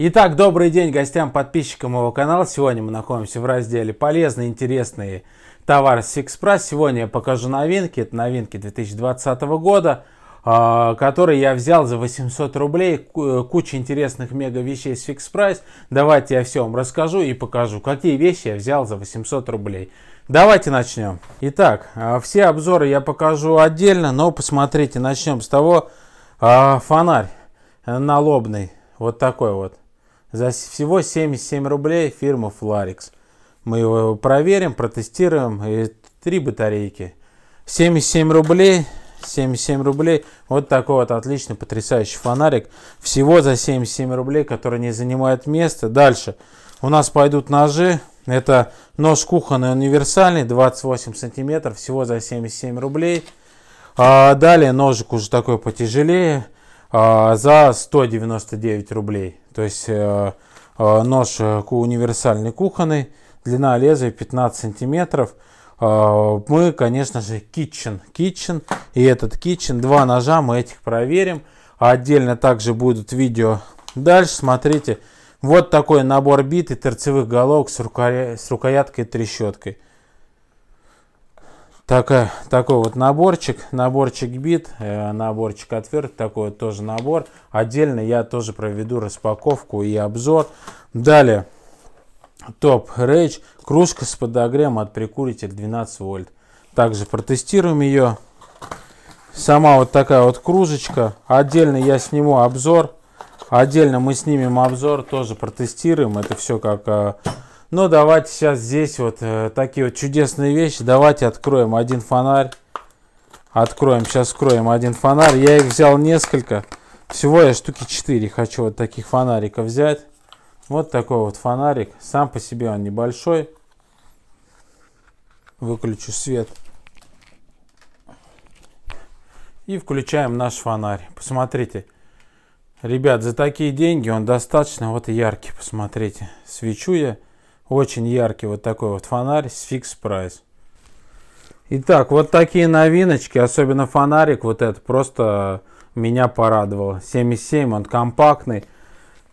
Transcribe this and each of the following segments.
Итак, добрый день гостям, подписчикам моего канала. Сегодня мы находимся в разделе «Полезные, интересные товары с Фикспрайс». Сегодня я покажу новинки. Это новинки 2020 года, а, которые я взял за 800 рублей. Э, куча интересных мега вещей с Фикспрайс. Давайте я все вам расскажу и покажу, какие вещи я взял за 800 рублей. Давайте начнем. Итак, а, все обзоры я покажу отдельно, но посмотрите, начнем с того, а, фонарь налобный, вот такой вот. За всего 77 рублей фирма Flarix. Мы его проверим, протестируем. И 3 батарейки. 77 рублей. 77 рублей. Вот такой вот отличный, потрясающий фонарик. Всего за 77 рублей, который не занимает места. Дальше. У нас пойдут ножи. Это нож кухонный универсальный, 28 сантиметров, всего за 77 рублей. А далее ножик уже такой потяжелее. А, за 199 рублей. То есть э, э, нож э, универсальный кухонный, длина лезвия 15 сантиметров. А, мы, конечно же, Kitchen, Kitchen и этот Kitchen. Два ножа мы этих проверим. Отдельно также будут видео дальше. Смотрите, вот такой набор бит и торцевых головок с, рукоя... с рукояткой и трещоткой. Так, э, такой вот наборчик, наборчик бит, э, наборчик отверт такой вот тоже набор. Отдельно я тоже проведу распаковку и обзор. Далее, топ рейдж, кружка с подогревом от прикуритель 12 вольт. Также протестируем ее. Сама вот такая вот кружечка. Отдельно я сниму обзор. Отдельно мы снимем обзор, тоже протестируем. Это все как э, но ну, давайте сейчас здесь вот э, такие вот чудесные вещи. Давайте откроем один фонарь. Откроем, сейчас откроем один фонарь. Я их взял несколько. Всего я штуки 4 хочу вот таких фонариков взять. Вот такой вот фонарик. Сам по себе он небольшой. Выключу свет. И включаем наш фонарь. Посмотрите. Ребят, за такие деньги он достаточно вот яркий. Посмотрите. Свечу я очень яркий вот такой вот фонарь с фикс прайс. Итак, вот такие новиночки, особенно фонарик вот этот, просто меня порадовал. 77, он компактный,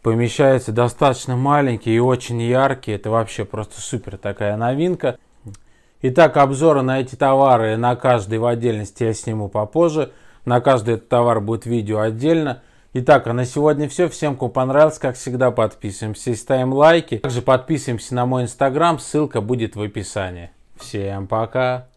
помещается достаточно маленький и очень яркий. Это вообще просто супер такая новинка. Итак, обзоры на эти товары, на каждый в отдельности я сниму попозже. На каждый этот товар будет видео отдельно. Итак, а на сегодня все. Всем, кому понравилось, как всегда, подписываемся и ставим лайки. Также подписываемся на мой инстаграм, ссылка будет в описании. Всем пока!